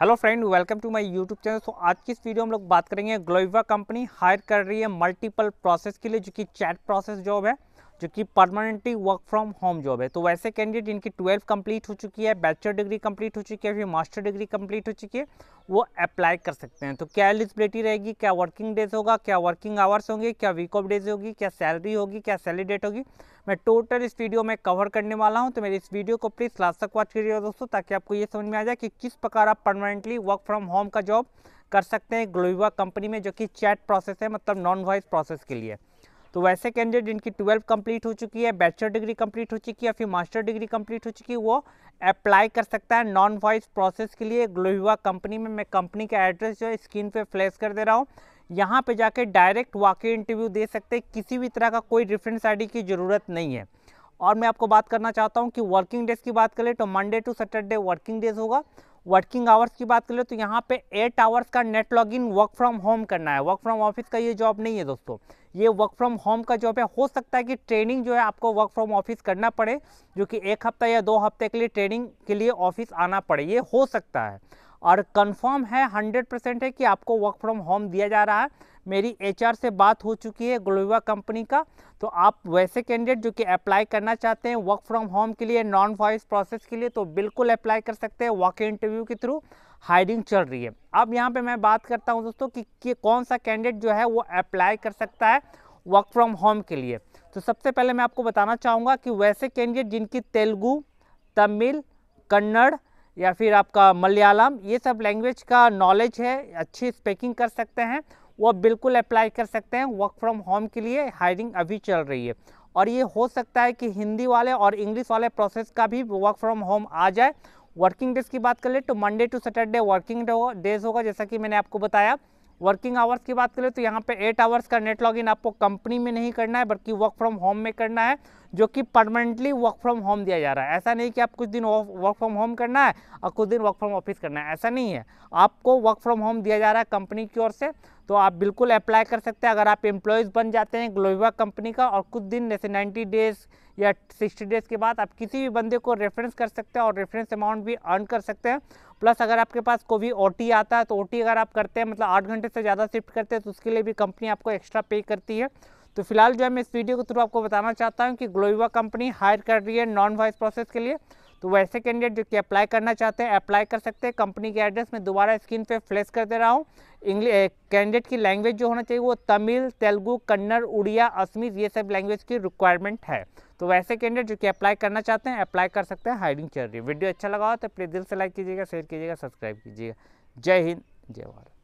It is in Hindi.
hello friend welcome to my YouTube channel तो आज की इस वीडियो हम लोग बात करेंगे ग्लोइवा कंपनी हायर कर रही है मल्टीपल प्रोसेस के लिए जो कि चैट प्रोसेस जॉब है जो कि permanently work from home job है तो वैसे कैंडिडेट इनकी ट्वेल्थ कंप्लीट हो चुकी है बैचलर डिग्री कंप्लीट हो चुकी है फिर मास्टर डिग्री कंप्लीट हो चुकी है वो अप्लाई कर सकते हैं तो क्या एलिजिबिलिटी रहेगी क्या वर्किंग डेज होगा क्या वर्किंग आवर्स होंगे क्या वीक ऑफ डेज होगी क्या सैलरी होगी क्या सैलरी डेट होगी मैं टोटल इस वीडियो में कवर करने वाला हूं तो मेरे इस वीडियो को प्लीज़ लास्ट तक वॉच करिएगा दोस्तों ताकि आपको ये समझ में आ जाए कि किस प्रकार आप परमानेंटली वर्क फ्रॉम होम का जॉब कर सकते हैं ग्लोबा कंपनी में जो कि चैट प्रोसेस है मतलब नॉन वॉइस प्रोसेस के लिए तो वैसे कैंडिडेट जिनकी ट्वेल्व कंप्लीट हो चुकी है बैचलर डिग्री कंप्लीट हो चुकी है फिर मास्टर डिग्री कंप्लीट हो चुकी है वो अप्लाई कर सकता है नॉन वॉइस प्रोसेस के लिए ग्लोहिवा कंपनी में मैं कंपनी का एड्रेस जो है स्क्रीन पे फ्लैश कर दे रहा हूँ यहाँ पे जाके डायरेक्ट वाकई इंटरव्यू दे सकते हैं किसी भी तरह का कोई रेफरेंस आई की ज़रूरत नहीं है और मैं आपको बात करना चाहता हूँ कि वर्किंग डेज की बात करें तो Monday to Saturday working days होगा वर्किंग आवर्स की बात करें तो यहाँ पे एट आवर्स का net log in work from home करना है वर्क फ्रॉम ऑफिस का ये जॉब नहीं है दोस्तों ये वर्क फ्रॉम होम का जॉब है हो सकता है कि ट्रेनिंग जो है आपको वर्क फ्रॉम ऑफिस करना पड़े जो कि एक हफ्ता या दो हफ्ते के लिए ट्रेनिंग के लिए ऑफिस आना पड़े ये हो सकता है और कन्फर्म है हंड्रेड परसेंट है कि आपको वर्क फ्रॉम होम दिया जा रहा है मेरी एचआर से बात हो चुकी है ग्लोवा कंपनी का तो आप वैसे कैंडिडेट जो कि अप्लाई करना चाहते हैं वर्क फ्रॉम होम के लिए नॉन वॉइस प्रोसेस के लिए तो बिल्कुल अप्लाई कर सकते हैं वॉक इंटरव्यू के थ्रू हायरिंग चल रही है अब यहाँ पे मैं बात करता हूँ दोस्तों कि, कि कौन सा कैंडिडेट जो है वो अप्लाई कर सकता है वर्क फ्रॉम होम के लिए तो सबसे पहले मैं आपको बताना चाहूँगा कि वैसे कैंडिडेट जिनकी तेलुगू तमिल कन्नड़ या फिर आपका मलयालम ये सब लैंग्वेज का नॉलेज है अच्छी स्पीकिंग कर सकते हैं वो बिल्कुल अप्लाई कर सकते हैं वर्क फ्रॉम होम के लिए हायरिंग अभी चल रही है और ये हो सकता है कि हिंदी वाले और इंग्लिश वाले प्रोसेस का भी वर्क फ्रॉम होम आ जाए वर्किंग डेज की बात कर ले तो Monday to Saturday working days होगा जैसा कि मैंने आपको बताया वर्किंग आवर्स की बात करें तो यहाँ पे एट आवर्स का नेट लॉगिन आपको कंपनी में नहीं करना है बल्कि वर्क फ्रॉम होम में करना है जो कि परमानेंटली वर्क फ्रॉम होम दिया जा रहा है ऐसा नहीं कि आप कुछ दिन वर्क फ्रॉम होम करना है और कुछ दिन वर्क फ्रॉम ऑफिस करना है ऐसा नहीं है आपको वर्क फ्रॉम होम दिया जा रहा है कंपनी की ओर से तो आप बिल्कुल अप्लाई कर सकते हैं अगर आप एम्प्लॉयज़ बन जाते हैं ग्लोबा कंपनी का और कुछ दिन जैसे नाइन्टी डेज़ या सिक्सटी डेज़ के बाद आप किसी भी बंदे को रेफरेंस कर सकते हैं और रेफरेंस अमाउंट भी अर्न कर सकते हैं प्लस अगर आपके पास कोई भी ओ आता है तो ओ अगर आप करते हैं मतलब आठ घंटे से ज़्यादा शिफ्ट करते हैं तो उसके लिए भी कंपनी आपको एक्स्ट्रा पे करती है तो फिलहाल जो है मैं इस वीडियो के थ्रू आपको बताना चाहता हूँ कि ग्लोइवा कंपनी हायर कर रही है नॉन वॉइस प्रोसेस के लिए तो वैसे कैंडिडेट जो कि अप्लाई करना चाहते हैं अप्लाई कर सकते हैं कंपनी के एड्रेस में दोबारा स्क्रीन पे फ्लैश कर दे रहा हूँ इंग्लिश कैंडिडेट eh, की लैंग्वेज जो होना चाहिए वो तमिल तेलुगू कन्नड़ उड़िया असमीज ये सब लैंग्वेज की रिक्वायरमेंट है तो वैसे कैंडिडेट जो कि अप्लाई करना चाहते हैं अप्लाई कर सकते हैं हायरिंग चल रही वीडियो अच्छा लगा हो तो प्लीज़ दिल से लाइक कीजिएगा शेयर कीजिएगा सब्सक्राइब कीजिएगा जय हिंद जय भारत